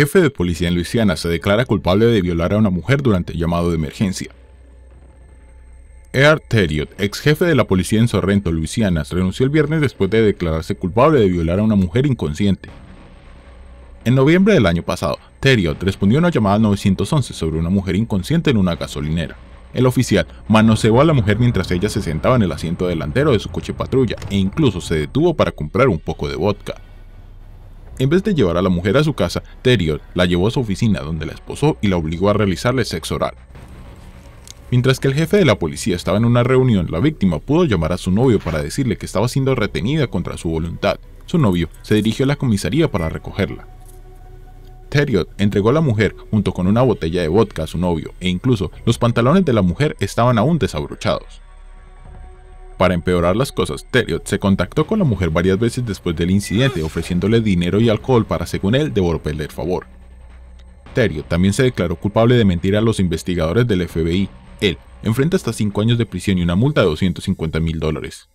jefe de policía en Luisiana se declara culpable de violar a una mujer durante el llamado de emergencia. Earl Terriot, ex jefe de la policía en Sorrento, Luisiana, renunció el viernes después de declararse culpable de violar a una mujer inconsciente. En noviembre del año pasado, Terriot respondió a una llamada 911 sobre una mujer inconsciente en una gasolinera. El oficial manoseó a la mujer mientras ella se sentaba en el asiento delantero de su coche patrulla e incluso se detuvo para comprar un poco de vodka. En vez de llevar a la mujer a su casa, Terriot la llevó a su oficina donde la esposó y la obligó a realizarle sexo oral. Mientras que el jefe de la policía estaba en una reunión, la víctima pudo llamar a su novio para decirle que estaba siendo retenida contra su voluntad. Su novio se dirigió a la comisaría para recogerla. Terriot entregó a la mujer junto con una botella de vodka a su novio e incluso los pantalones de la mujer estaban aún desabrochados. Para empeorar las cosas, Terriot se contactó con la mujer varias veces después del incidente, ofreciéndole dinero y alcohol para, según él, devolverle el favor. Terriot también se declaró culpable de mentir a los investigadores del FBI. Él enfrenta hasta 5 años de prisión y una multa de 250 mil dólares.